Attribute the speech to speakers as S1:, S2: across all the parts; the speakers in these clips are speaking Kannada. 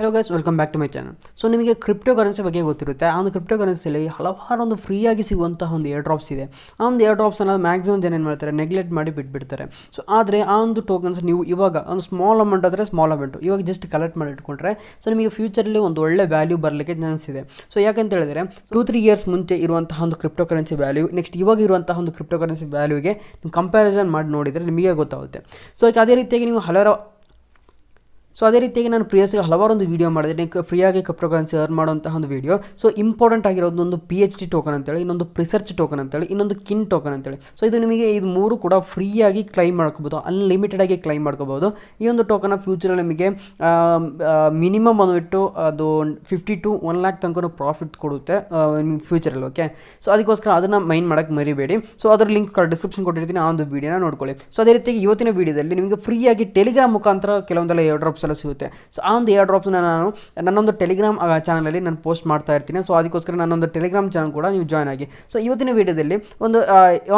S1: hello guys welcome back to my channel so ನಿಮಗೆ ಕ್ರಿಪ್ಟೋ ಕರೆನ್ಸಿ ಬಗ್ಗೆ ಗೊತ್ತಿರುತ್ತೆ ಆ ಒಂದು ಕ್ರಿಪ್ಟೋ ಕರೆನ್ಸಿಯಲ್ಲಿ ಹಲವಾರು ಒಂದು ಫ್ರೀಯಾಗಿ ಸಿಗುವಂತಹ ಒಂದು ಏರ್ ಡ್ರಾಪ್ಸ್ ಇದೆ ಆ ಒಂದು ಏರ್ ಡ್ರಾಪ್ಸ್ ಅನ್ನೋದು ಮ್ಯಾಕ್ಸಿಮಮ್ ಜನ ಏನು ಮಾಡ್ತಾರೆ ನೆಗ್ಲೆಕ್ಟ್ ಮಾಡಿ ಬಿಟ್ಬಿಡ್ತಾರೆ ಸೊ ಆದರೆ ಆ ಒಂದು ಟೋಕನ್ಸ್ ನೀವು ಇವಾಗ ಒಂದು ಸ್ಮಾಲ್ ಅಮೌಂಟ್ ಆದರೆ ಸ್ಮಾಲ್ ಅಮೌಂಟು ಇವಾಗ ಜಸ್ಟ್ ಕಲೆಕ್ಟ್ ಮಾಡಿ ಇಟ್ಕೊಂಡ್ರೆ ಸೊ ನಿಮಗೆ ಫ್ಯೂಚರಲ್ಲಿ ಒಂದು ಒಳ್ಳೆ ವ್ಯಾಲ್ಯೂ ಬರಲಿಕ್ಕೆ ಚಾನ್ಸ್ ಇದೆ ಸೊ ಯಾಕಂತ ಹೇಳಿದ್ರೆ ಟೂ ತ್ರೀ ಇಯರ್ಸ್ ಮುಂಚೆ ಇರುವಂತಹ ಒಂದು ಕ್ರಿಪ್ಟೋ ಕರೆನ್ಸಿ ವ್ಯಾಲ್ಯೂ ನೆಕ್ಸ್ಟ್ ಇವಾಗ ಇರುವಂತಹ ಒಂದು ಕ್ರಿಪ್ಟೋ ಕರೆನ್ಸಿ ವ್ಯಾಲ್ಯೂಗೆ ನೀವು ಕಂಪ್ಯಾರಿಸನ್ ಮಾಡಿ ನೋಡಿದರೆ ನಿಮಗೆ ಗೊತ್ತಾಗುತ್ತೆ ಸೊ ಅದೇ ರೀತಿಯಾಗಿ ನೀವು ಹಲವಾರು ಸೊ ಅದೇ ರೀತಿಯಾಗಿ ನಾನು ಪ್ರಿಯಸ್ಗೆ ಹಲವಾರು ಒಂದು ವಿಡಿಯೋ ಮಾಡಿದೆ ಫ್ರೀಯಾಗಿ ಕ್ರಿಪ್ಟೋ ಅರ್ನ್ ಮಾಡುವಂತಹ ಒಂದು ವೀಡಿಯೋ ಸೊ ಇಂಪಾರ್ಟೆಂಟ್ ಆಗಿರೋದು ಒಂದು ಪಿ ಎಚ್ ಡಿ ಟೋಕನ್ ಅಂತೇಳಿ ಇನ್ನೊಂದು ಪ್ರಿಸರ್ಚ್ ಟೋಕನ್ e e ಅಂತೇಳಿ ಇನ್ನೊಂದು ಕಿನ್ ಟೋಕನ್ ಅಂತೇಳಿ ಸೊ ಇದು ನಿಮಗೆ ಇದು ಮೂರು ಕೂಡ ಫ್ರೀಯಾಗಿ ಕ್ಲೈಮ್ ಮಾಡ್ಕೋಬೋದು ಅನ್ಲಿಮಿಟೆಡ್ ಆಗಿ ಕ್ಲೈಮ್ ಮಾಡ್ಕೋಬೋದು ಈ ಒಂದು ಟೋಕನ್ ಫ್ಯೂಚರಲ್ಲಿ ನಿಮಗೆ ಮಿನಿಮಮ್ ಬಂದುಬಿಟ್ಟು ಅದು ಫಿಫ್ಟಿ ಟು ಒನ್ ಲ್ಯಾಕ್ ತನಕ ಪ್ರಾಫಿಟ್ ಕೊಡುತ್ತೆ ಫ್ಯೂಚರ್ ಫ್ಯೂಚರಲ್ಲಿ ಓಕೆ ಸೊ ಅದಕ್ಕೋಸ್ಕರ ಅದನ್ನ ಮೈನ್ ಮಾಡೋಕ್ಕೆ ಮರಿಬೇಡಿ ಸೊ ಅದರ ಲಿಂಕ್ ಡಿಸ್ಕ್ರಿಪ್ಷನ್ ಕೊಟ್ಟಿರ್ತೀನಿ ಆ ಒಂದು ವೀಡಿಯೋನ ನೋಡ್ಕೊಳ್ಳಿ ಸೊ ಅದೇ ರೀತಿಯಾಗಿ ಇವತ್ತಿನ ವೀಡಿಯೋದಲ್ಲಿ ನಿಮಗೆ ಫ್ರೀಯಾಗಿ ಟೆಲಿಗ್ರಾಮ್ ಮುಖಾಂತರ ಕೆಲವೊಂದೆಲ್ಲ ಏರ್ ಸಿಗುತ್ತೆ ಸೊ ಆ ಒಂದು ಏರ್ ಡ್ರಾಪ್ಸ್ನ ನಾನು ನನ್ನೊಂದು ಟೆಲಿಗ್ರಾಮ್ ಚಾನಲಲ್ಲಿ ನಾನು ಪೋಸ್ಟ್ ಮಾಡ್ತಾ ಇರ್ತೀನಿ ಸೊ ಅದಕ್ಕೋಸ್ಕರ ನನ್ನೊಂದು ಟೆಲಿಗ್ರಾಮ್ ಚಾನಲ್ ಕೂಡ ನೀವು ಜಾಯ್ನ್ ಆಗಿ ಸೊ ಇವತ್ತಿನ ವೀಡಿಯೋದಲ್ಲಿ ಒಂದು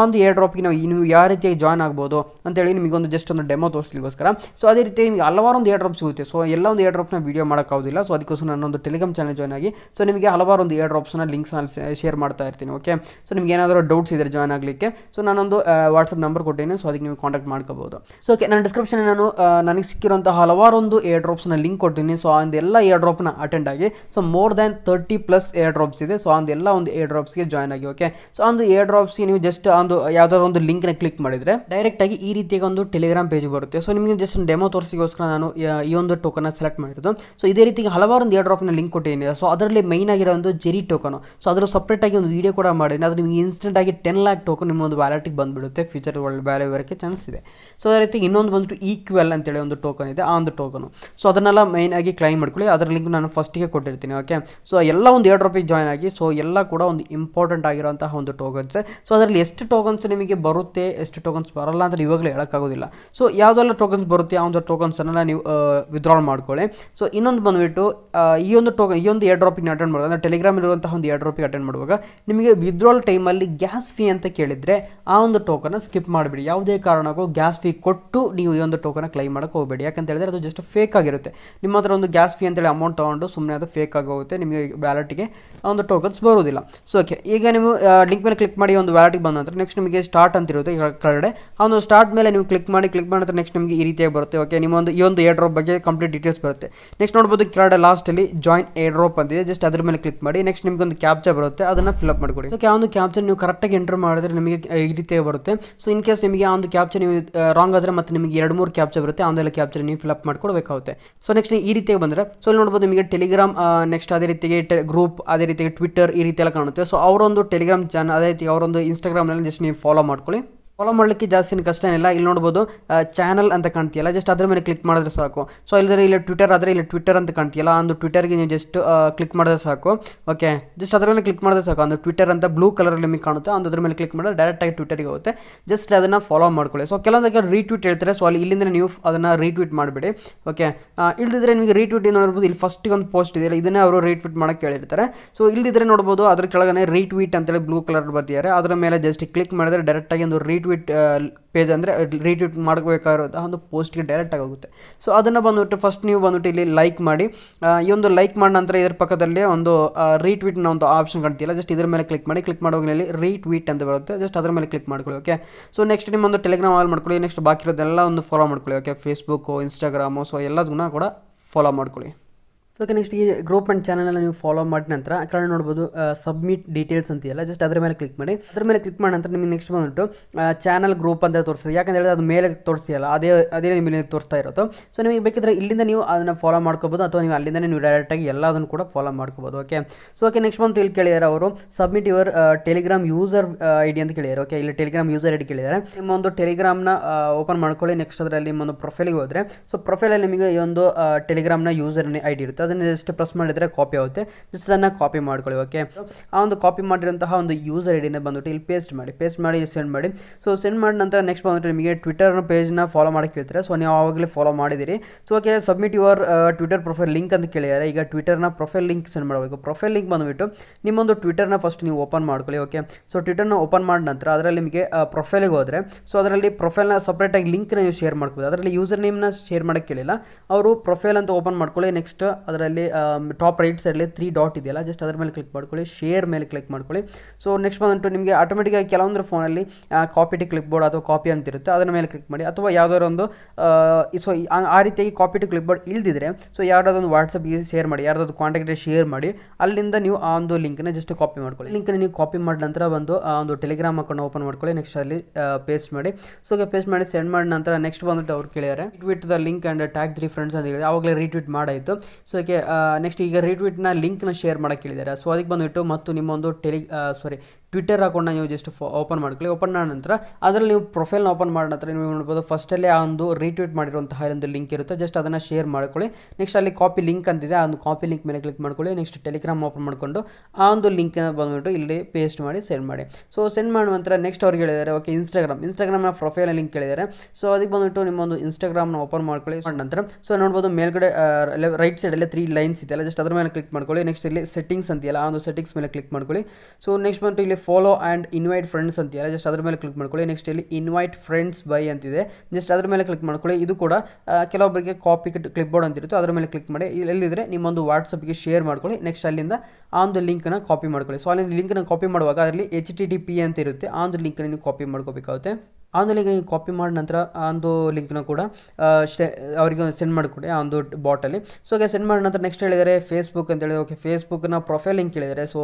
S1: ಒಂದು ಏರ್ ಡ್ರಾಪ್ಗೆ ನಾವು ನೀವು ಯಾವ ರೀತಿಯಾಗಿ ಜಾಯ್ನ್ ಆಗ್ಬೋದು ಅಂತೇಳಿ ನಿಮಗೊಂದು ಜಸ್ಟ್ ಒಂದು ಡೆಮೋ ತೋರಿಸ್ಲಿಕ್ಕೋಸ್ಕರ ಸೊ ಅದೇ ರೀತಿ ನಿಮಗೆ ಹಲವಾರು ಒಂದು ಏರ್ ಡ್ರಾಪ್ ಸಿಗುತ್ತೆ ಸೊ ಎಲ್ಲ ಒಂದು ಏರ್ ಡ್ರಾಪ್ನ ವೀಡಿಯೋ ಮಾಡೋಕ್ಕಾಗೋದಿಲ್ಲ ಸೊ ಅದಕ್ಕೋಸ್ಕರ ನನ್ನೊಂದು ಟೆಲಿಗ್ರಾಮ್ ಚಾನಲ್ ಜಾಯ್ನ್ ಆಗಿ ಸೊ ನಿಮಗೆ ಹಲವಾರು ಒಂದು ಏರ್ ಡ್ರಾಪ್ಸ್ನ ನಾನು ಶೇರ್ ಮಾಡ್ತಾ ಇರ್ತೀನಿ ಓಕೆ ಸೊ ನಿಮ್ಗೆ ಏನಾದರೂ ಡೌಟ್ಸ್ ಇದ್ದರೆ ಜಾಯ್ನ್ ಆಗಲಿಕ್ಕೆ ಸೊ ನಾನೊಂದು ವಾಟ್ಸಪ್ ನಂಬರ್ ಕೊಟ್ಟೇನೆ ಸೊ ಅದಕ್ಕೆ ನೀವು ಕಾಂಟ್ಯಾಕ್ಟ್ ಮಾಡ್ಕೋಬೋದು ಸೊ ಓಕೆ ನಾನು ಡಿಸ್ಕ್ರಿಪ್ಷನ್ ನಾನು ನನಗೆ ಸಿಕ್ಕಿರುವಂತಹ ಹಲವಾರು ಒಂದು ಒಂದು ಏರ್ ಡ್ರಾಪ್ಸ್ನ ಲಿಂಕ್ ಕೊಡ್ತೀನಿ ಸೊ ಆ ಎಲ್ಲ ಏರ್ ಡ್ರಾಪ್ನ ಅಟೆಂಡ್ ಆಗಿ so more than thirty plus air drops ಇದೆ ಸೊ ಆ ಒಂದು ಎಲ್ಲ ಒಂದು ಏರ್ ಡ್ರಾಪ್ಸ್ಗೆ ಜಾಯ್ನ್ ಆಗಿ ಓಕೆ ಸೊ ಒಂದು ಏರ್ ಡ್ರಾಪ್ಸ್ಗೆ ನೀವು ಜಸ್ಟ್ ಒಂದು ಯಾವುದಾದ್ರು ಒಂದು ಲಿಂಕ್ನ ಕ್ಲಿಕ್ ಮಾಡಿದರೆ ಡೈರೆಕ್ಟಾಗಿ ಈ ರೀತಿಯಾಗಿ ಒಂದು ಟೆಲಿಗ್ರಾಮ್ ಪೇಜ್ ಬರುತ್ತೆ ಸೊ ನಿಮಗೆ ಜಸ್ಟ್ ಡೆಮೋ ತೋರಿಸಿಗೋಸ್ಕರ ನಾನು ಈ ಒಂದು ಟೋಕನ್ನ ಸೆಲೆಕ್ಟ್ ಮಾಡಿರೋದು ಸೊ ಇದೇ ರೀತಿ ಹಲವಾರು ಒಂದು ಏರ್ ಡ್ರಾಪ್ನ ಲಿಂಕ್ ಕೊಟ್ಟಿದ್ದೀನಿ ಸೊ ಅದರಲ್ಲಿ ಮೈನ್ ಆಗಿರೋ ಒಂದು ಜೆರಿ ಟೋಕನು ಸೊ ಅದರ ಸಪ್ರೇಟಾಗಿ ಒಂದು ವೀಡಿಯೋ ಕೂಡ ಮಾಡಿದ್ದೀನಿ ಅದು ನಿಮಗೆ ಇನ್ಸ್ಟೆಂಟ್ ಆಗಿ ಟೆನ್ ಲ್ಯಾಕ್ ಟೋಕನ್ ನಿಮ್ಮ ಒಂದು ವ್ಯಾಲೆಟಿಗೆ ಬಂದುಬಿಡುತ್ತೆ ಫ್ಯೂಚರ್ ಒಳ್ಳೆ ವ್ಯಾಲ್ಯೂ ಬರೋಕ್ಕೆ ಚಾನ್ಸ್ ಇದೆ ಸೊ ಅದೇ ರೀತಿ ಇನ್ನೊಂದು ಬಂದು ಈಕ್ವೆಲ್ ಅಂತೇಳಿ ಒಂದು ಟೋಕನ್ ಇದೆ ಆ ಒಂದು ಟೋಕನ್ ಸೊ ಅದನ್ನೆಲ್ಲ ಆಗಿ ಕ್ಲೈಮ್ ಮಾಡ್ಕೊಳ್ಳಿ ಅದರ ಲಿಂಕ್ ನಾನು ಫಸ್ಟಿಗೆ ಕೊಟ್ಟಿರ್ತೀನಿ ಓಕೆ ಸೊ ಎಲ್ಲ ಒಂದು ಎರಡು ಡ್ರಾಪಿಗೆ ಜಾಯ್ನ್ ಆಗಿ ಸೊ ಎಲ್ಲ ಕೂಡ ಒಂದು ಇಂಪಾರ್ಟೆಂಟ್ ಆಗಿರುವಂತಹ ಒಂದು ಟೋಕನ್ಸ್ ಸೊ ಅದರಲ್ಲಿ ಎಷ್ಟು ಟೋಕನ್ಸ್ ನಿಮಗೆ ಬರುತ್ತೆ ಎಷ್ಟು ಟೋಕನ್ಸ್ ಬರಲ್ಲ ಅಂದರೆ ಇವಾಗಲೇ ಹೇಳೋಕ್ಕಾಗೋದಿಲ್ಲ ಸೊ ಯಾವುದೆಲ್ಲ ಟೋಕನ್ಸ್ ಬರುತ್ತೆ ಆ ಒಂದು ಟೋಕನ್ಸನ್ನೆಲ್ಲ ನೀವು ವಿತ್ಡ್ರಾಲ್ ಮಾಡ್ಕೊಳ್ಳಿ ಸೊ ಇನ್ನೊಂದು ಬಂದುಬಿಟ್ಟು ಈ ಒಂದು ಟೋಕನ್ ಈ ಒಂದು ಎರಡು ಡ್ರಾಪಿಗೆ ಅಟೆಂಡ್ ಮಾಡುವಾಗ ಅಂದರೆ ಟೆಲಿಗ್ರಾಮ್ ಇರುವಂತಹ ಒಂದು ಎರಡು ಡ್ರಾಪಿಗೆ ಅಟೆಂಡ್ ಮಾಡುವಾಗ ನಿಮಗೆ ವಿತ್ಡ್ರಾಲ್ ಟೈಮಲ್ಲಿ ಗ್ಯಾಸ್ ಫೀ ಅಂತ ಕೇಳಿದರೆ ಆ ಒಂದು ಟೋಕನ್ನ ಸ್ಕಿಪ್ ಮಾಡಿಬಿಡಿ ಯಾವುದೇ ಕಾರಣಕ್ಕೂ ಗ್ಯಾಸ್ ಫೀ ಕೊಟ್ಟು ನೀವು ಈ ಒಂದು ಟೋಕನ್ನ ಕ್ಲೈಮ್ ಮಾಡೋಕ್ಕೆ ಹೋಗಬೇಡಿ ಯಾಕಂತ ಹೇಳಿದ್ರೆ ಅದು ಜಸ್ಟ್ ಫೇಕ್ ಆಗಿರುತ್ತೆ ನಿಮ್ಮ ಹತ್ರ ಒಂದು ಗ್ಯಾಸ್ ಫೀ ಅಂತೇಳಿ ಅಮೌಂಟ್ ತೊಗೊಂಡು ಸುಮ್ಮನೆ ಅದು ಫೇಕ್ ಆಗೋಗುತ್ತೆ ನಿಮಗೆ ವ್ಯಾಲೆಟ್ಗೆ ಒಂದು ಟೋಕನ್ಸ್ ಬರೋದಿಲ್ಲ ಸೊ ಓಕೆ ಈಗ ನೀವು ಲಿಂಕ್ ಮೇಲೆ ಕ್ಲಿಕ್ ಮಾಡಿ ಒಂದು ವ್ಯಾಲೆಟ್ಗೆ ಬಂದ ನಂತರ ನೆಕ್ಸ್ಟ್ ನಿಮಗೆ ಸ್ಟಾರ್ಟ್ ಅಂತಿರುತ್ತೆ ಕೆಳಗಡೆ ಆ ಒಂದು ಸ್ಟಾರ್ಟ್ ಮೇಲೆ ನೀವು ಕ್ಲಿಕ್ ಮಾಡಿ ಕ್ಲಿಕ್ ಮಾಡಿದ್ರೆ ನೆಕ್ಸ್ಟ್ ನಿಮಗೆ ಈ ರೀತಿಯಾಗಿ ಬರುತ್ತೆ ಓಕೆ ನಿಮ್ಮೊಂದು ಈ ಒಂದು ಏರ್ ಡ್ರಾಪ್ ಬಗ್ಗೆ ಕಂಪ್ಲೀಟ್ ಡೀಟೇಲ್ಸ್ ಬರುತ್ತೆ ನೆಕ್ಸ್ಟ್ ನೋಡ್ಬೋದು ಕೆಳಗಡೆ ಲಾಸ್ಟಲ್ಲಿ ಜಾಯಿನ್ ಏಡ್ರೋಪ್ ಡ್ರಾಪ್ ಅಂತಿದೆ ಜಸ್ಟ್ ಅದ್ರ ಮೇಲೆ ಕ್ಲಿಕ್ ಮಾಡಿ ನೆಕ್ಸ್ಟ್ ನಿಮಗೆ ಒಂದು ಕ್ಯಾಪ್ಚರ್ ಬರುತ್ತೆ ಅದನ್ನು ಫಿಲ್ಅಪ್ ಮಾಡಿಕೊಡಿ ಸೊ ಆ ಒಂದು ಕ್ಯಾಪ್ಚರ್ ನೀವು ಕರೆಕ್ಟಾಗಿ ಎಂಟರ್ ಮಾಡಿದ್ರೆ ನಿಮಗೆ ಈ ರೀತಿಯಾಗಿ ಬರುತ್ತೆ ಸೊ ಇನ್ ಕೇಸ್ ನಿಮಗೆ ಆ ಒಂದು ಕ್ಯಾಪ್ಚರ್ ನೀವು ರಾಂಗ್ ಆದರೆ ಮತ್ತೆ ನಿಮಗೆ ಎರಡು ಮೂರು ಕ್ಯಾಪ್ಚರ್ ಬರುತ್ತೆ ಆಮೇಲೆ ಕ್ಯಾಪ್ಚರ್ ನೀವು ಫಿಲ್ಅಪ್ ಮಾಡ್ಕೊಡ್ಬೇಕು ಮಾಡಬೇಕಾಗುತ್ತೆ ಸೊ ನೆಕ್ಸ್ಟ್ ಈ ರೀತಿಯಾಗಿ ಬಂದರೆ ಸೊ ಇಲ್ಲಿ ನೋಡ್ಬೋದು ನಿಮಗೆ ಟೆಲಿಗ್ರಾಮ್ ನೆಕ್ಸ್ಟ್ ಅದೇ ರೀತಿಗೆ ಗ್ರೂಪ್ ಅದೇ ರೀತಿಗೆ ಟ್ವಿಟ್ಟರ್ ಈ ರೀತಿಯೆಲ್ಲ ಕಾಣುತ್ತೆ ಸೊ ಅವರೊಂದು ಟೆಲಿಗ್ರಾಮ್ ಚಾನಲ್ ಅದೇ ರೀತಿ ಅವರೊಂದು ಇನ್ಸ್ಟಾಗ್ರಾಮ್ನಲ್ಲಿ ಜಸ್ಟ್ ನೀವು ಫಾಲೋ ಮಾಡ್ಕೊಳ್ಳಿ ಫಾಲೋ ಮಾಡಲಿಕ್ಕೆ ಜಾಸ್ತಿ ಕಷ್ಟ ಏನಿಲ್ಲ ಇಲ್ಲಿ ನೋಡ್ಬೋದು ಚಾನಲ್ ಅಂತ ಕಾಣ್ತೀಯಲ್ಲ ಜಸ್ಟ್ ಅದ್ರ ಮೇಲೆ ಕ್ಲಿಕ್ ಮಾಡಿದ್ರೆ ಸಾಕು ಸೊ ಇಲ್ಲದ್ರೆ ಇಲ್ಲಿ ಟ್ವಿಟರ್ ಆದರೆ ಇಲ್ಲಿ ಟ್ವಿಟರ್ ಅಂತ ಕಾಣ್ತೀಯಲ್ಲ ಒಂದು ಟ್ವಿಟರ್ಗೆ ನೀವು ಜಸ್ಟ್ ಕ್ಲಿಕ್ ಮಾಡಿದ್ರೆ ಸಾಕು ಓಕೆ ಜಸ್ಟ್ ಅದರ ಮೇಲೆ ಕ್ಲಿಕ್ ಮಾಡಿದ್ರೆ ಸಾಕು ಒಂದು ಟ್ವಿಟರ್ ಅಂತ ಬ್ಲೂ ಕಲರ್ ನಿಮಗೆ ಕಾಣುತ್ತೆ ಒಂದು ಅದ್ರ ಮೇಲೆ ಕ್ಲಿಕ್ ಮಾಡಿದ್ರೆ ಡೈರೆಕ್ಟ್ ಆಗಿ ಟ್ವಿಟರ್ಗೆ ಹೋಗುತ್ತೆ ಜಸ್ಟ್ ಅದನ್ನು ಫಾಲೋ ಮಾಡ್ಕೊಳ್ಳಿ ಸೊ ಕೆಲವೊಂದಕ್ಕೆ ರೀಟ್ವೀಟ್ ಹೇಳ್ತಾರೆ ಸೊ ಅಲ್ಲಿ ಇಲ್ಲಿಂದ ನೀವು ಅದನ್ನು ರೀಟ್ವೀಟ್ ಮಾಡಿಬಿಡಿ ಓಕೆ ಇಲ್ದಿದ್ರೆ ನಿಮಗೆ ರೀಟ್ವೀಟ್ ನೋಡ್ಬೋದು ಇಲ್ಲಿ ಫಸ್ಟಿಗೆ ಒಂದು ಪೋಸ್ಟ್ ಇದೆಯಲ್ಲ ಇದನ್ನೇ ಅವರು ರೀಟ್ವೀಟ್ ಮಾಡೋಕ್ಕೆ ಹೇಳಿರ್ತಾರೆ ಸೊ ಇಲ್ದಿದ್ರೆ ನೋಡ್ಬೋದು ಅದ್ರ ಕೆಳಗನೆ ರೀಟ್ವೀಟ್ ಅಂತೇಳಿ ಬ್ಲೂ ಕಲರ್ ಬರ್ತಿದ್ದಾರೆ ಅದರ ಮೇಲೆ ಜಸ್ಟ್ ಕ್ಲಿಕ್ ಮಾಡಿದ್ರೆ ಡೈರೆಕ್ಟಾಗಿ ಒಂದು ರೀಟ್ವೀಟ್ ರಿಟ್ವೀಟ್ ಪೇಜ್ ಅಂದರೆ ರಿಟ್ವೀಟ್ ಮಾಡಬೇಕಾಗಿರೋ ಒಂದು ಪೋಸ್ಟ್ಗೆ ಡೈರೆಕ್ಟಾಗಿ ಹೋಗುತ್ತೆ ಸೊ ಅದನ್ನು ಬಂದುಬಿಟ್ಟು ಫಸ್ಟ್ ನೀವು ಬಂದುಬಿಟ್ಟು ಇಲ್ಲಿ ಲೈಕ್ ಮಾಡಿ ಈ ಒಂದು ಲೈಕ್ ಮಾಡಿದ ನಂತರ ಇದರ ಪಕ್ಕದಲ್ಲಿ ಒಂದು ರೀಟ್ವೀಟ್ನ ಒಂದು ಆಪ್ಷನ್ ಕಾಣ್ತಿಲ್ಲ ಜಸ್ಟ್ ಇದ್ರ ಮೇಲೆ ಕ್ಲಿಕ್ ಮಾಡಿ ಕ್ಲಿಕ್ ಮಾಡುವಾಗ ಇಲ್ಲಿ ರೀಟ್ವೀಟ್ ಅಂತ ಬರುತ್ತೆ ಜಸ್ಟ್ ಅದರ ಮೇಲೆ ಕ್ಲಿಕ್ ಮಾಡ್ಕೊಳ್ಳಿ ಓಕೆ ಸೊ ನೆಕ್ಸ್ಟ್ ನಿಮ್ಮೊಂದು ಟೆಲಿಗ್ರಾಮ್ ಆಲ್ ಮಾಡ್ಕೊಳ್ಳಿ ನೆಕ್ಸ್ಟ್ ಬಾಕಿರೋದೆಲ್ಲ ಒಂದು ಫಾಲೋ ಮಾಡ್ಕೊಳ್ಳಿ ಓಕೆ ಫೇಸ್ಬುಕ್ಕು ಇನ್ಸ್ಟಾಗ್ರಾಮು ಸೊ ಎಲ್ಲದನ್ನ ಕೂಡ ಫಾಲೋ ಮಾಡ್ಕೊಳ್ಳಿ ಸೊ ಓಕೆ ನೆಕ್ಸ್ಟ್ ಈ ಗ್ರೂಪ್ ಆ್ಯಂಡ್ ಚಾನಲನ್ನು ನೀವು ಫಾಲೋ ಮಾಡಿದ ನಂತರ ಆ ನೋಡ್ಬೋದು ಸಬ್ಮಿಟ್ ಡೀಟೇಲ್ಸ್ ಅಂತೀಯಲ್ಲ ಜಸ್ಟ್ ಅದರ ಮೇಲೆ ಕ್ಲಿಕ್ ಮಾಡಿ ಅದರ ಮೇಲೆ ಕ್ಲಿಕ್ ಮಾಡಿದ ನಂತರ ನಿಮಗೆ ನೆಕ್ಸ್ಟ್ ಬಂದುಬಿಟ್ಟು ಚಾನಲ್ ಗ್ರೂಪ್ ಅಂತ ತೋರಿಸ್ತದೆ ಯಾಕಂತ ಹೇಳಿದ್ರೆ ಅದು ಮೇಲೆ ತೋರಿಸ್ತೀಯಲ್ಲ ಅದೇ ಅದೇ ನಿಮಗೆ ತೋರಿಸ್ತಾ ಇರೋದು ಸೊ ನಿಮಗೆ ಬೇಕಿದ್ರೆ ಇಲ್ಲಿಂದ ನೀವು ಅದನ್ನು ಫಾಲೋ ಮಾಡ್ಕೋಬೋದು ಅಥವಾ ನೀವು ಅಲ್ಲಿಂದ ನೀವು ಡೈರೆಕ್ಟಾಗಿ ಎಲ್ಲದನ್ನು ಕೂಡ ಫಾಲೋ ಮಾಡ್ಕೋಬೋದು ಓಕೆ ಸೊ ಓಕೆ ನೆಕ್ಸ್ಟ್ ಬಂದು ಇಲ್ಲಿ ಕೇಳಿದ್ದಾರೆ ಅವರು submit your Telegram user I ಅಂತ ಕೇಳಿದ್ದಾರೆ ಓಕೆ ಇಲ್ಲಿ ಟೆಲಿಗ್ರಾಮ್ ಯೂಸರ್ ಐ ಡಿ ಕೇಳಿದ್ದಾರೆ ನಿಮ್ಮ ಒಂದು ಟೆಲಿಗ್ರಾಮ್ನ ಓಪನ್ ಮಾಡ್ಕೊಳ್ಳಿ ನೆಕ್ಸ್ಟ್ ಅದರಲ್ಲಿ ನಿಮ್ಮೊಂದು ಪ್ರೊಫೈಲಿಗೆ ಹೋದರೆ ಸೊ ಪ್ರೊಫೈಲಲ್ಲಿ ನಿಮಗೆ ಈ ಒಂದು ಟೆಲಿಗ್ರಾಮ್ನ ಯೂಸರ್ ಐ ಡಿ ಇರುತ್ತೆ ಇರುತ್ತೆ ಅದನ್ನು ಜಸ್ಟ್ ಪ್ರೆಸ್ ಮಾಡಿದರೆ ಕಾಪಿ ಆಗುತ್ತೆ ಜಸ್ಟ್ ಅದನ್ನು ಕಾಪಿ ಮಾಡ್ಕೊಳ್ಳಿ ಓಕೆ ಆ ಒಂದು ಕಾಪಿ ಮಾಡಿರುವಂತಹ ಒಂದು ಯೂಸರ್ ಐಡಿನ ಬಂದುಬಿಟ್ಟು ಇಲ್ಲಿ ಪೇಸ್ಟ್ ಮಾಡಿ ಪೇಸ್ಟ್ ಮಾಡಿ ಸೆಂಡ್ ಮಾಡಿ ಸೊ ಸೆಂಡ್ ಮಾಡಿದ ನಂತರ ನೆಕ್ಸ್ಟ್ ಬಂದುಬಿಟ್ಟು ನಿಮಗೆ ಟ್ವಿಟರ್ನ ಪೇಜ್ನ ಫಾಲೋ ಮಾಡೋಕ್ಕೆ ಕೇಳ್ತಾರೆ ಸೊ ನೀವು ಆವಾಗಲೇ ಫಾಲೋ ಮಾಡಿದ್ದೀರಿ so okay submit your Twitter profile link ಅಂತ ಕೇಳಿದ್ದಾರೆ ಈಗ ಟ್ವಿಟರ್ನ ಪ್ರೊಫೈಲ್ ಲಿಂಕ್ ಸೆಂಡ್ ಮಾಡಬೇಕು ಪ್ರೊಫೈಲ್ ಲಿಂಕ್ ಬಂದುಬಿಟ್ಟು ನಿಮ್ಮೊಂದು ಟ್ವಿಟರ್ನ ಫಸ್ಟ್ ನೀವು ಓಪನ್ ಮಾಡ್ಕೊಳ್ಳಿ ಓಕೆ ಸೊ ಟ್ವಿಟರ್ನ ಓಪನ್ ಮಾಡಿದ ನಂತರ ಅದರಲ್ಲಿ ನಿಮಗೆ ಪ್ರೊಫೈಲಿಗೆ ಹೋದರೆ ಸೊ ಅದರಲ್ಲಿ ಪ್ರೊಫೈಲ್ನ ಸಪ್ರೇಟಾಗಿ ಲಿಂಕ್ನ ನೀವು ಶೇರ್ ಮಾಡ್ಕೋಬೋದು ಅದರಲ್ಲಿ ಯೂಸರ್ ನೇಮ್ನ ಶೇರ್ ಮಾಡೋಕ್ಕೆ ಕೇಳಿಲ್ಲ ಅವರು ಪ್ರೊಫೈಲ್ ಅಂತ ಓಪನ್ ಮಾಡ್ಕೊಳ್ಳಿ ನೆಕ್ಸ್ಟ್ ಅದರಲ್ಲಿ ಟಾಪ್ ರೈಟ್ ಸೈಡಲ್ಲಿ ತ್ರೀ ಡಾಟ್ ಇದೆಯಲ್ಲ ಜಸ್ಟ್ ಅದರ ಮೇಲೆ ಕ್ಲಿಕ್ ಮಾಡ್ಕೊಳ್ಳಿ ಶೇರ್ ಮೇಲೆ ಕ್ಲಿಕ್ ಮಾಡ್ಕೊಳ್ಳಿ ಸೊ ನೆಕ್ಸ್ಟ್ ಬಂದಂಟು ನಿಮಗೆ ಆಗಿ ಕೆಲವೊಂದು ಫೋನಲ್ಲಿ ಕಾಪಿ ಟು ಕ್ಲಿಕ್ ಬೋರ್ಡ್ ಅಥವಾ ಕಾಪಿ ಅಂತಿರುತ್ತೆ ಅದರ ಮೇಲೆ ಕ್ಲಿಕ್ ಮಾಡಿ ಅಥವಾ ಯಾವುದಾದ್ರು ಒಂದು ಸೊ ಆ ರೀತಿಯಾಗಿ ಕಾಪಿ ಕ್ಲಿಕ್ ಬೋರ್ಡ್ ಇಲ್ದಿದ್ರೆ ಸೊ ಒಂದು ವಾಟ್ಸಪ್ಗೆ ಶೇರ್ ಮಾಡಿ ಯಾರಾದ್ರೂ ಕಾಂಟ್ಯಾಕ್ಟ್ಗೆ ಶೇರ್ ಮಾಡಿ ಅಲ್ಲಿಂದ ನೀವು ಆ ಒಂದು ಲಿಂಕ್ನ ಜಸ್ಟ್ ಕಾಪಿ ಮಾಡ್ಕೊಳ್ಳಿ ಲಿಂಕ್ನ ನೀವು ಕಾಪಿ ಮಾಡಿದ ನಂತರ ಒಂದು ಒಂದು ಟೆಲಿಗ್ರಾಮ್ ಅಕೌಂಟ್ ಓಪನ್ ಮಾಡ್ಕೊಳ್ಳಿ ನೆಕ್ಸ್ಟ್ ಅಲ್ಲಿ ಪೇಸ್ಟ್ ಮಾಡಿ ಸೊ ಪೇಸ್ಟ್ ಮಾಡಿ ಸೆಂಡ್ ಮಾಡಿದ ನಂತರ ನೆಕ್ಸ್ಟ್ ಬಂದ್ಬಿಟ್ಟು ಅವ್ರು ಕೇಳಿದ್ದಾರೆ tweet the link and tag three friends ಅಂತ ಹೇಳಿ ಆವಾಗಲೇ ರೀಟ್ವೀಟ್ ಮಾಡಾಯಿತು ಸೊ ಅದಕ್ಕೆ ನೆಕ್ಸ್ಟ್ ಈಗ ರೀಟ್ವೀಟ್ನ ಲಿಂಕ್ನ ಶೇರ್ ಮಾಡೋಕ್ಕೆ ಹೇಳಿದ್ದಾರೆ ಸೊ ಅದಕ್ಕೆ ಬಂದುಬಿಟ್ಟು ಮತ್ತು ನಿಮ್ಮೊಂದು ಟೆಲಿ ಸಾರಿ ಟ್ವಿಟರ್ ಅಕೌಂಟ್ನ ನೀವು ಜಸ್ಟ್ ಓಪನ್ ಮಾಡ್ಕೊಳ್ಳಿ ಓಪನ್ ಮಾಡಿದ ನಂತರ ಅದರಲ್ಲಿ ನೀವು ಪ್ರೊಫೈಲ್ನ ಓಪನ್ ಮಾಡಿದ ನಂತರ ನೀವು ನೋಡ್ಬೋದು ಫಸ್ಟಲ್ಲೇ ಆ ಒಂದು ರೀಟ್ವೀಟ್ ಮಾಡಿರುವಂತಹ ಒಂದು ಲಿಂಕ್ ಇರುತ್ತೆ ಜಸ್ಟ್ ಅದನ್ನು ಶೇರ್ ಮಾಡ್ಕೊಳ್ಳಿ ನೆಕ್ಸ್ಟ್ ಅಲ್ಲಿ ಕಾಪಿ ಲಿಂಕ್ ಅಂತಿದೆ ಆ ಒಂದು ಕಾಪಿ ಲಿಂಕ್ ಮೇಲೆ ಕ್ಲಿಕ್ ಮಾಡ್ಕೊಳ್ಳಿ ನೆಕ್ಸ್ಟ್ ಟೆಲಿಗ್ರಾಮ್ ಓಪನ್ ಮಾಡಿಕೊಂಡು ಆ ಒಂದು ಲಿಂಕನ್ನು ಬಂದುಬಿಟ್ಟು ಇಲ್ಲಿ ಪೇಸ್ಟ್ ಮಾಡಿ ಸೆಂಡ್ ಮಾಡಿ ಸೊ ಸೆಂಡ್ ಮಾಡಿದ ನಂತರ ನೆಕ್ಸ್ಟ್ ಅವ್ರಿಗೆ ಹೇಳಿದ್ದಾರೆ ಓಕೆ ಇನ್ಸ್ಟಾಗ್ರಾಮ್ ಇನ್ಸ್ಟಾಗ್ರಾಮ್ನ ಪ್ರೊಫೈಲ್ ಲಿಂಕ್ ಕೇಳಿದ್ದಾರೆ ಸೊ ಅದಕ್ಕೆ ಬಂದುಬಿಟ್ಟು ನಿಮ್ಮ ಒಂದು ಇನ್ಸ್ಟಾಗ್ರಾಮ್ನ ಓಪನ್ ಮಾಡ್ಕೊಳ್ಳಿ ನಂತರ ಸೊ ನೋಡ್ಬೋದು ಮೇಲ್ಗಡೆ ರೈಟ್ ಸೈಡಲ್ಲಿ ತ್ರೀ ಲೈನ್ಸ್ ಇದೆಯಲ್ಲ ಜಸ್ಟ್ ಅದ್ರ ಮೇಲೆ ಕ್ಲಿಕ್ ಮಾಡ್ಕೊಳ್ಳಿ ನೆಕ್ಸ್ಟ್ ಇಲ್ಲಿ ಸೆಟ್ಟಿಂಗ್ಸ್ ಅಂತಿಲ್ಲ ಆ ಒಂದು ಸೆಟ್ಟಿಂಗ್ಸ್ ಮೇಲೆ ಕ್ಲಿಕ್ ಮಾಡ್ಕೊಳ್ಳಿ ಸೊ ನೆಕ್ಸ್ಟ್ ಬಂದು ಇಲ್ಲಿ ಫಾಲೋ ಆ್ಯಂಡ್ ಇನ್ವೈಟ್ ಫ್ರೆಂಡ್ಸ್ ಅಂತೀರಾ ಜಸ್ಟ್ ಅದ್ರ ಮೇಲೆ ಕ್ಲಿಕ್ ಮಾಡ್ಕೊಳ್ಳಿ ನೆಕ್ಸ್ಟ್ ಇಲ್ಲಿ ಇನ್ವೈಟ್ ಫ್ರೆಂಡ್ಸ್ ಬೈ ಅಂತಿದೆ ಜಸ್ಟ್ ಅದ್ರ ಮೇಲೆ ಕ್ಲಿಕ್ ಮಾಡ್ಕೊಳ್ಳಿ ಇದು ಕೂಡ ಕೆಲವೊಬ್ಬರಿಗೆ ಕಾಪಿ ಕ್ಲಿಕ್ ಬೋರ್ಡ್ ಅಂತಿರುತ್ತೆ ಅದರ ಮೇಲೆ ಕ್ಲಿಕ್ ಮಾಡಿ ಎಲ್ಲಿದ್ರೆ ನಿಮ್ಮೊಂದು ವಾಟ್ಸಪ್ಗೆ ಶೇರ್ ಮಾಡ್ಕೊಳ್ಳಿ ನೆಕ್ಸ್ಟ್ ಅಲ್ಲಿಂದ ಆ ಒಂದು ಲಿಂಕನ್ನು ಕಾಪಿ ಮಾಡ್ಕೊಳ್ಳಿ ಸೊ ಅಲ್ಲಿಂದ ಲಿಂಕನ್ನು ಕಾಪಿ ಮಾಡುವಾಗ ಅದರಲ್ಲಿ ಎಚ್ ಟಿ ಡಿ ಪಿ ಅಂತ ಇರುತ್ತೆ ಆ ಒಂದು ಲಿಂಕನ್ನು ನೀವು ಕಾಪಿ ಮಾಡ್ಕೋಬೇಕಾಗುತ್ತೆ ಆಮೇಲೆ ಈಗ ಕಾಪಿ ಮಾಡಿದ ನಂತರ ಆ ಒಂದು ಲಿಂಕ್ನ ಕೂಡ ಶೆ ಅವರಿಗೆ ಸೆಂಡ್ ಮಾಡಿಕೊಡಿ ಆ ಒಂದು ಬಾಟಲ್ಲಿ ಸೊ ಹಾಗೆ ಸೆಂಡ್ ಮಾಡಿದ ನಂತರ ನೆಕ್ಸ್ಟ್ ಹೇಳಿದರೆ ಫೇಸ್ಬುಕ್ ಅಂತೇಳಿ ಓಕೆ ಫೇಸ್ಬುಕ್ನ ಪ್ರೊಫೈಲ್ ಲಿಂಕ್ ಹೇಳಿದರೆ ಸೊ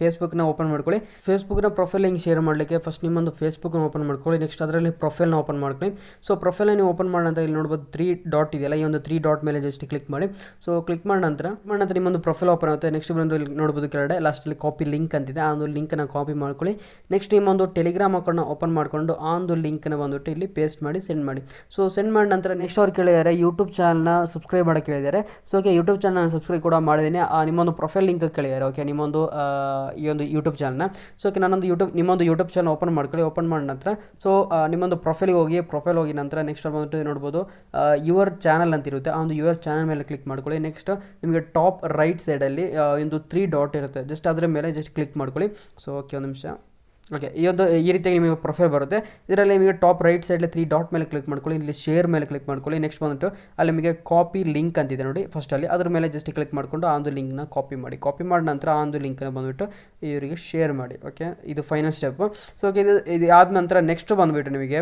S1: ಫೇಸ್ಬುಕ್ನ ಓಪನ್ ಮಾಡ್ಕೊಳ್ಳಿ ಫೇಸ್ಬುಕ್ನ ಪ್ರೊಫೈಲ್ ಲಿಂಕ್ ಶೇರ್ ಮಾಡಲಿಕ್ಕೆ ಫಸ್ಟ್ ನಿಮ್ಮೊಂದು ಫೇಸ್ಬುಕ್ನ ಓಪನ್ ಮಾಡ್ಕೊಳ್ಳಿ ನೆಕ್ಸ್ಟ್ ಅದರಲ್ಲಿ ಪ್ರೊಫೈಲ್ನ ಓಪನ್ ಮಾಡ್ಕೊಳ್ಳಿ ಸೊ ಪ್ರೊಫೈಲ್ ನೀವು ಓಪನ್ ಮಾಡಿದಂತ ಇಲ್ಲಿ ನೋಡ್ಬೋದು ತ್ರೀ ಡಾಟ್ ಇದೆಯಲ್ಲ ಈ ಒಂದು ತ್ರೀ ಡಾಟ್ ಮೇಲೆ ಜಸ್ಟ್ ಕ್ಲಿಕ್ ಮಾಡಿ ಸೊ ಕ್ಲಿಕ್ ಮಾಡಿದ ನಂತರ ಮಾಡಿದ ನಂತರ ನಿಮ್ಮೊಂದು ಪ್ರೊಫೈಲ್ ಓಪನ್ ಆಗುತ್ತೆ ನೆಕ್ಸ್ಟ್ ಬಂದು ನೋಡ್ಬೋದು ಕೆಳಗಡೆ ಲಾಸ್ಟಲ್ಲಿ ಕಾಪಿ ಲಿಂಕ್ ಅಂತಿದೆ ಆ ಒಂದು ಲಿಂಕನ್ನು ಕಾಪಿ ಮಾಡ್ಕೊಳ್ಳಿ ನೆಕ್ಸ್ಟ್ ನಿಮ್ಮೊಂದು ಟೆಲಿಗ್ರಾಮ್ ಅಕೌಂಟ್ನ ಓಪನ್ ಮಾಡಿಕೊಂಡು ಆ ಒಂದು ಲಿಂಕ್ ಲಿಂಕನ್ನು ಬಂದುಬಿಟ್ಟು ಇಲ್ಲಿ ಪೇಸ್ಟ್ ಮಾಡಿ ಸೆಂಡ್ ಮಾಡಿ ಸೊ ಸೆಂಡ್ ಮಾಡಿದ ನಂತರ ನೆಕ್ಸ್ಟ್ ಅವ್ರು ಕೇಳಿದ್ದಾರೆ ಯೂಟ್ಯೂಬ್ ಚಾನಲ್ನ ಸಬ್ಸ್ಕ್ರೈಬ್ ಮಾಡೋಕ್ಕೆ ಕೇಳಿದ್ದಾರೆ so okay YouTube channel subscribe ಕೂಡ ಮಾಡಿದ್ದೀನಿ ನಿಮ್ಮೊಂದು ಪ್ರೊಫೈಲ್ ಲಿಂಕ್ ಕೇಳಿದ್ದಾರೆ ಓಕೆ ನಿಮ್ಮೊಂದು ಈ ಒಂದು ಯೂಟ್ಯೂಬ್ ಚಾನಲ್ನ ಸೊ ಓಕೆ ನಾನೊಂದು ಯೂಟ್ಯೂಬ್ ನಿಮ್ಮೊಂದು ಯೂಟ್ಯೂಬ್ ಚಾನಲ್ ಓಪನ್ ಮಾಡ್ಕೊಳ್ಳಿ ಓಪನ್ ಮಾಡಿದ ನಂತರ ಸೊ ನಿಮ್ಮೊಂದು ಪ್ರೊಫೈಲ್ಗೆ ಹೋಗಿ ಪ್ರೊಫೈಲ್ ಹೋಗಿ ನಂತರ ನೆಕ್ಸ್ಟ್ ಬಂದುಬಿಟ್ಟು ನೋಡ್ಬೋದು ಯುವರ್ ಚಾನಲ್ ಅಂತಿರುತ್ತೆ ಆ ಒಂದು ಯುವರ್ ಚಾನಲ್ ಮೇಲೆ ಕ್ಲಿಕ್ ಮಾಡ್ಕೊಳ್ಳಿ ನೆಕ್ಸ್ಟ್ ನಿಮಗೆ ಟಾಪ್ ರೈಟ್ ಸೈಡಲ್ಲಿ ಒಂದು ತ್ರೀ ಡಾಟ್ ಇರುತ್ತೆ ಜಸ್ಟ್ ಅದರ ಮೇಲೆ ಜಸ್ಟ್ ಕ್ಲಿಕ್ ಮಾಡ್ಕೊಳ್ಳಿ ಸೊ ಓಕೆ ಒಂದು ನಿಮಿಷ ಓಕೆ ಇದೊಂದು ಈ ರೀತಿಯಾಗಿ ನಿಮಗೆ ಪ್ರೊಫೈಲ್ ಬರುತ್ತೆ ಇದರಲ್ಲಿ ನಿಮಗೆ ಟಾಪ್ ರೈಟ್ ಸೈಡಲ್ಲಿ ತ್ರೀ ಡಾಟ್ ಮೇಲೆ ಕ್ಲಿಕ್ ಮಾಡ್ಕೊಳ್ಳಿ ಇಲ್ಲಿ ಶೇರ್ ಮೇಲೆ ಕ್ಲಿಕ್ ಮಾಡ್ಕೊಳ್ಳಿ ನೆಕ್ಸ್ಟ್ ಬಂದುಬಿಟ್ಟು ಅಲ್ಲಿ ನಿಮಗೆ ಕಾಪಿ ಲಿಂಕ್ ಅಂತಿದೆ ನೋಡಿ ಫಸ್ಟಲ್ಲಿ ಅದ್ರ ಮೇಲೆ ಜಸ್ಟ್ ಕ್ಲಿಕ್ ಮಾಡಿಕೊಂಡು ಆ ಒಂದು ಲಿಂಕ್ನ ಕಾಪಿ ಮಾಡಿ ಕಾಪಿ ಮಾಡಿದ ನಂತರ ಆ ಒಂದು ಲಿಂಕ್ನ ಬಂದುಬಿಟ್ಟು ಇವರಿಗೆ ಶೇರ್ ಮಾಡಿ ಓಕೆ ಇದು ಫೈನಲ್ ಸ್ಟೆಪ್ ಸೊ ಓಕೆ ಇದು ಇದು ಆದ ನಂತರ ನೆಕ್ಸ್ಟ್ ಬಂದುಬಿಟ್ಟು ನಿಮಗೆ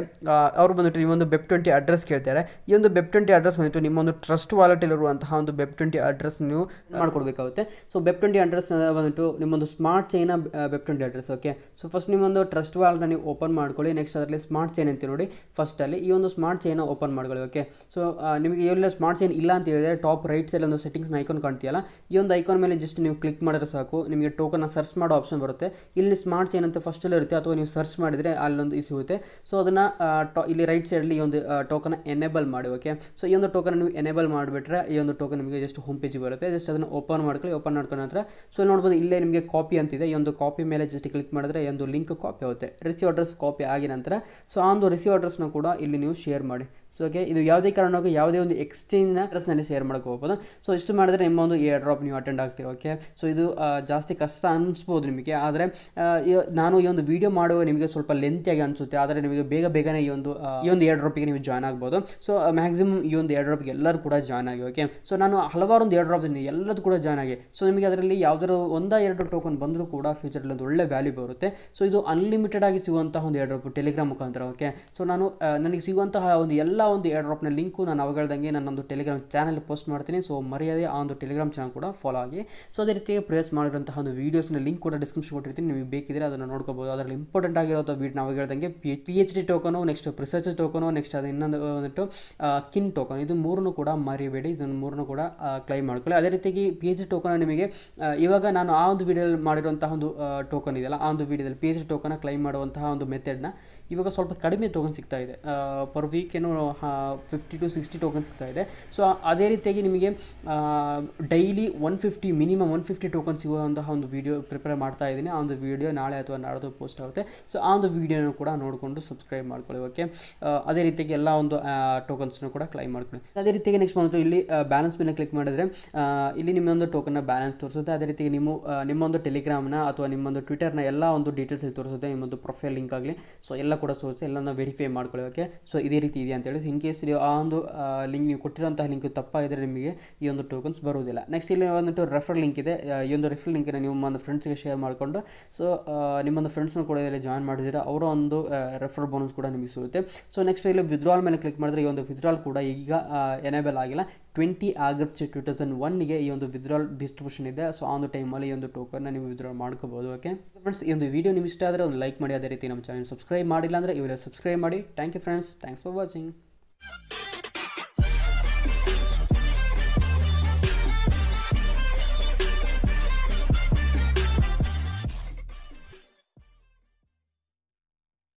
S1: ಅವರು ಬಂದುಬಿಟ್ಟು ನೀವೊಂದು ಬೆಬ್ ಟ್ವೆಂಟಿ ಅಡ್ರೆಸ್ ಕೇಳ್ತಾರೆ ಈ ಒಂದು ಬೆಪ್ ಟ್ವೆಂಟಿ ಅಡ್ರೆಸ್ ಬಂದುಬಿಟ್ಟು ನಿಮ್ಮೊಂದು ಟ್ರಸ್ಟ್ ವಾಲೆಟ್ ಇರುವಂತಹ ಒಂದು ಬೆಬ್ ಟ್ವೆಂಟಿ ಅಡ್ರೆಸ್ ನೀವು ಮಾಡಿಕೊಡ್ಬೇಕಾಗುತ್ತೆ ಸೊ ಬೆಬ್ ಟ್ವೆಂಟಿ ಅಡ್ರೆಸ್ ಬಂದುಬಿಟ್ಟು ನಿಮ್ಮೊಂದು smart chain BEP twenty address okay so first ಒಂದು ಟ್ರಸ್ಟ್ ವಾಲ್ನ ನೀವು ಓಪನ್ ಮಾಡ್ಕೊಳ್ಳಿ ನೆಕ್ಸ್ಟ್ ಅದರಲ್ಲಿ ಸ್ಮಾರ್ಟ್ ಚೈನ್ ಅಂತ ನೋಡಿ ಅಲ್ಲಿ ಈ ಒಂದು ಸ್ಮಾರ್ಟ್ ಚೈನ್ ಓಪನ್ ಮಾಡ್ಕೊಳ್ಳಿ ಓಕೆ ಸೊ ನಿಮಗೆ ಎಲ್ಲ ಸ್ಮಾರ್ಟ್ ಚೈನ್ ಇಲ್ಲ ಅಂತ ಹೇಳಿದ್ರೆ ಟಾಪ್ ರೈಟ್ ಸೈಡ್ ಒಂದು ಸೆಟ್ಟಿಂಗ್ಸ್ ಐಕಾನ್ ಕಾಣ್ತೀಯಲ್ಲ ಈ ಒಂದು ಐಕಾನ್ ಮೇಲೆ ಜಸ್ಟ್ ನೀವು ಕ್ಲಿಕ್ ಮಾಡಿದ್ರೆ ಸಾಕು ನಿಮಗೆ ಟೋಕನ್ ಸರ್ಚ್ ಮಾಡೋ ಆಪ್ಷನ್ ಬರುತ್ತೆ ಇಲ್ಲಿ ಸ್ಮಾರ್ಟ್ ಚೈನ್ ಅಂತ ಫಸ್ಟಲ್ಲಿ ಇರುತ್ತೆ ಅಥವಾ ನೀವು ಸರ್ಚ್ ಮಾಡಿದರೆ ಅಲ್ಲೊಂದು ಇಸ್ ಸಿಗುತ್ತೆ ಸೊ ಅದನ್ನ ಇಲ್ಲಿ ರೈಟ್ ಸೈಡಲ್ಲಿ ಈ ಒಂದು ಟೋಕನ್ ಎನೇಬಲ್ ಮಾಡಿ ಓಕೆ ಸೊ ಈ ಒಂದು ಟೋಕನ್ ನೀವು ಎನೇಬಲ್ ಮಾಡಿಬಿಟ್ರೆ ಈ ಒಂದು ಟೋಕನ್ ನಿಮಗೆ ಜಸ್ಟ್ ಹೋಮ್ ಪೇಜಿಗೆ ಬರುತ್ತೆ ಜಸ್ಟ್ ಅದನ್ನ ಓಪನ್ ಮಾಡ್ಕೊಳ್ಳಿ ಓಪನ್ ಮಾಡ್ಕೊಂಡು ನಂತರ ಸೊ ನೋಡ್ಬೋದು ಇಲ್ಲೇ ನಿಮಗೆ ಕಾಪಿ ಅಂತಿದೆ ಈ ಒಂದು ಕಾಪಿ ಮೇಲೆ ಜಸ್ಟ್ ಕ್ಲಿಕ್ ಮಾಡಿದ್ರೆ ಈ ಒಂದು ಲಿಂಕ್ ಲಿಂಕ್ ಕಾಪಿ ಆಗುತ್ತೆ ರಿಸೀವ್ ಅಡ್ರೆಸ್ ಕಾಪಿ ಆಗಿ ನಂತರ ಸೊ ಆ ಒಂದು ರಿಸೀವ್ ಅಡ್ರೆಸ್ನ ಕೂಡ ಇಲ್ಲಿ ನೀವು ಶೇರ್ ಮಾಡಿ ಸೊ ಓಕೆ ಇದು ಯಾವುದೇ ಕಾರಣಕ್ಕೂ ಯಾವುದೇ ಒಂದು ಎಕ್ಸ್ಚೇಂಜ್ನ ಅಡ್ರೆಸ್ನಲ್ಲಿ ಶೇರ್ ಹೋಗ್ಬೋದು ಸೊ ಇಷ್ಟು ಮಾಡಿದ್ರೆ ನಿಮ್ಮ ಒಂದು ಏರ್ ಡ್ರಾಪ್ ನೀವು ಅಟೆಂಡ್ ಆಗ್ತೀವಿ ಓಕೆ ಸೊ ಇದು ಜಾಸ್ತಿ ಕಷ್ಟ ಅನಿಸ್ಬೋದು ನಿಮಗೆ ಆದರೆ ನಾನು ಈ ಒಂದು ವಿಡಿಯೋ ಮಾಡುವಾಗ ನಿಮಗೆ ಸ್ವಲ್ಪ ಲೆಂತಿಯಾಗಿ ಅನಿಸುತ್ತೆ ಆದರೆ ನಿಮಗೆ ಬೇಗ ಬೇಗನೆ ಈ ಒಂದು ಈ ಒಂದು ಏರ್ ಡ್ರಾಪಿಗೆ ನೀವು ಜಾಯ್ನ್ ಆಗ್ಬೋದು ಸೊ ಮ್ಯಾಕ್ಸಿಮಮ್ ಈ ಒಂದು ಏರ್ ಡ್ರಾಪ್ಗೆ ಎಲ್ಲರೂ ಕೂಡ ಜಾಯ್ನ್ ಆಗಿ ಓಕೆ ಸೊ ನಾನು ಹಲವಾರು ಒಂದು ಏರ್ ಡ್ರಾಪ್ ಎಲ್ಲದೂ ಕೂಡ ಜಾಯ್ನ್ ಆಗಿ ಸೊ ನಿಮಗೆ ಅದರಲ್ಲಿ ಯಾವುದಾದ್ರು ಒಂದ ಎರಡು ಟೋಕನ್ ಬಂದರೂ ಕೂಡ ಫ್ಯೂಚರಲ್ಲಿ ಒಂದು ಒಳ್ಳೆ ವ್ಯಾಲ್ಯೂ ಬರುತ್ತೆ ಸೊ ಇದು ಅನ್ಲಿಮಿಟೆಡ್ ಆಗಿ ಸಿಗುವಂತಹ ಒಂದು ಏರ್ ಡ್ರಾಪ್ ಟೆಲಿಗ್ರಾಮ್ ಮುಖಾಂತರ ಓಕೆ ಸೊ ನಾನು ನನಗೆ ಸಿಗುವಂತಹ ಒಂದು ಎಲ್ಲ ಎಲ್ಲ ಒಂದು ಏರ್ ಡ್ರಾಪ್ನ ಲಿಂಕು ನಾನು ಅವಾಗ ನನ್ನ ಒಂದು ಟೆಲಿಗ್ರಾಮ್ ಚಾನಲ್ ಪೋಸ್ಟ್ ಮಾಡ್ತೀನಿ ಸೊ ಮರ್ಯಾದೆ ಆ ಒಂದು ಟೆಲಿಗ್ರಾಮ್ ಚಾನಲ್ ಕೂಡ ಫಾಲೋ ಆಗಿ ಸೊ ಅದೇ ರೀತಿ ಪ್ರೇಸ್ ಮಾಡಿರುವಂತಹ ಒಂದು ವೀಡಿಯೋಸ್ನ ಲಿಂಕ್ ಕೂಡ ಡಿಸ್ಕ್ರಿಪ್ಷನ್ ಕೊಟ್ಟಿರ್ತೀನಿ ನಿಮಗೆ ಬೇಕಿದ್ರೆ ಅದನ್ನು ನೋಡ್ಕೋಬೋದು ಅದರಲ್ಲಿ ಇಂಪಾರ್ಟೆಂಟ್ ಆಗಿರೋದು ವೀಡ್ ನಾವು ಹೇಳ್ದಂಗೆ P H D token next research token next ಅದು ಇನ್ನೊಂದು ಬಂದ್ಬಿಟ್ಟು ಕಿನ್ ಟೋಕನ್ ಇದು ಮೂರನ್ನು ಕೂಡ ಮರಿಬೇಡಿ ಇದನ್ನು ಮೂರನ್ನು ಕೂಡ ಕ್ಲೈಮ್ ಮಾಡ್ಕೊಳ್ಳಿ ಅದೇ ರೀತಿಯಾಗಿ ಪಿ ಎಚ್ ಡಿ ಟೋಕನ್ ನಿಮಗೆ ಇವಾಗ ನಾನು ಆ ಒಂದು ವಿಡಿಯೋದಲ್ಲಿ ಮಾಡಿರುವಂತಹ ಒಂದು ಟೋಕನ್ ಇದೆಯಲ್ಲ ಆ ಒಂದು ವಿಡಿಯೋದಲ್ಲಿ ಪಿ ಎಚ್ ಡಿ ಟೋಕನ್ನ ಕ್ಲೈಮ್ ಮಾಡುವಂತಹ ಒಂದು ಮೆಥಡ್ನ ಇವಾಗ ಸ್ವಲ್ಪ ಕಡಿಮೆ ಟೋಕನ್ ಸಿಗ್ತಾ ಇದೆ ಪರ್ ವೀಕ್ ಏನು ಫಿಫ್ಟಿ ಟು ಸಿಕ್ಸ್ಟಿ ಟೋಕನ್ ಸಿಗ್ತಾ ಇದೆ ಸೊ ಅದೇ ರೀತಿಯಾಗಿ ನಿಮಗೆ daily one fifty minimum one fifty token ಸಿಗುವಂತಹ ಒಂದು ವೀಡಿಯೋ ಪ್ರಿಪೇರ್ ಮಾಡ್ತಾ ಇದ್ದೀನಿ ಆ ಒಂದು ವೀಡಿಯೋ ನಾಳೆ ಅಥವಾ ನಾಡ್ದು ಪೋಸ್ಟ್ ಆಗುತ್ತೆ ಸೊ ಆ ಒಂದು ವೀಡಿಯೋನ ಕೂಡ ನೋಡಿಕೊಂಡು ಸಬ್ಸ್ಕ್ರೈಬ್ ಮಾಡ್ಕೊಳ್ಳಿ ಓಕೆ ಅದೇ ರೀತಿಯಾಗಿ ಎಲ್ಲ ಒಂದು ಟೋಕನ್ಸ್ನೂ ಕೂಡ ಕ್ಲೈಮ್ ಮಾಡ್ಕೊಳ್ಳಿ ಅದೇ ರೀತಿಯಾಗಿ ನೆಕ್ಸ್ಟ್ ಬಂದು ಇಲ್ಲಿ ಬ್ಯಾಲೆನ್ಸ್ ಮೇಲೆ ಕ್ಲಿಕ್ ಮಾಡಿದರೆ ಇಲ್ಲಿ ನಿಮ್ಮೊಂದು ಟೋಕನ್ನ ಬ್ಯಾಲೆನ್ಸ್ ತೋರಿಸುತ್ತೆ ಅದೇ ರೀತಿಯಾಗಿ ನಿಮ್ಮ ನಿಮ್ಮೊಂದು ಟೆಲಿಗ್ರಾಮ್ನ ಅಥವಾ ನಿಮ್ಮೊಂದು ಟ್ವಿಟರ್ನ ಎಲ್ಲ ಒಂದು ಡೀಟೇಲ್ಸ್ ಇಲ್ಲಿ ತೋರಿಸುತ್ತೆ ನಿಮ್ಮೊಂದು ಪ್ರೊಫೈಲ್ ಲಿಂಕ್ ಆಗಲಿ ಸೊ ಎಲ್ಲ ಕೂಡ ಎಲ್ಲ ನಾವು ವೆರಿಫೈ ಮಾಡ್ಕೊಳ್ಳೋಕ್ಕೆ ಸೊ ಇದೇ ರೀತಿ ಇದೆ ಅಂತೇಳಿ ಇನ್ ಕೇಸ್ ನೀವು ಆ ಒಂದು ಲಿಂಕ್ ನೀವು ಕೊಟ್ಟಿರೋಂತಹ ಲಿಂಕ್ ತಪ್ಪಾಗಿದ್ದರೆ ನಿಮಗೆ ಈ ಒಂದು ಟೋಕನ್ಸ್ ಬರುವುದಿಲ್ಲ ನೆಕ್ಸ್ಟ್ ಇಲ್ಲಿ ಒಂದು ರೆಫರ್ ಲಿಂಕ್ ಇದೆ ಈ ಒಂದು ರೆಫರ್ ಲಿಂಕನ್ನು ನಿಮ್ಮ ಒಂದು ಫ್ರೆಂಡ್ಸ್ಗೆ ಶೇರ್ ಮಾಡಿಕೊಂಡು ಸೊ ನಿಮ್ಮೊಂದು ಫ್ರೆಂಡ್ಸ್ನ ಕೂಡ ಇದರಲ್ಲಿ ಜಾಯ್ನ್ ಮಾಡಿದ್ರೆ ಅವರ ಒಂದು ರೆಫರ್ ಬೋನಸ್ ಕೂಡ ನಿಮಗೆ ಸಿಗುತ್ತೆ ಸೊ ನೆಕ್ಸ್ಟ್ ಇಲ್ಲಿ ವಿದ್ರಾಲ್ ಮೇಲೆ ಕ್ಲಿಕ್ ಮಾಡಿದ್ರೆ ಈ ಒಂದು ವಿದ್ರಾಲ್ ಕೂಡ ಈಗ ಎನೇಬಲ್ ಆಗಿಲ್ಲ ಟ್ವೆಂಟಿ ಆಗಸ್ಟ್ ಟು ತೌಸಂಡ್ ಒನ್ಗೆ ಈ ಒಂದು ವಿದ್ರಾಲ್ ಡಿಸ್ಟ್ರಿಬ್ಯೂಷನ್ ಇದೆ ಸೊ ಆ ಒಂದು ಟೈಮಲ್ಲಿ ಈ ಒಂದು ಟೋಕನ್ನ ನೀವು ವಿದ್ರಾ ಮಾಡ್ಕೋಬೋದು ಓಕೆ ಫ್ರೆಂಡ್ಸ್ ಈ ಒಂದು ವಿಡಿಯೋ ನಿಮ್ಮ ಇಷ್ಟ ಆದರೆ ಒಂದು ಲೈಕ್ ಮಾಡಿ ಅದೇ ರೀತಿ ನಮ್ಮ ಚಾನಲ್ ಸಬ್ಸ್ಕ್ರೈಬ್ ಮಾಡಿಲ್ಲ ಅಂದರೆ ಇವೆಲ್ಲ ಸಬ್ಸ್ಕ್ರೈಬ್ ಮಾಡಿ thank you friends thanks for watching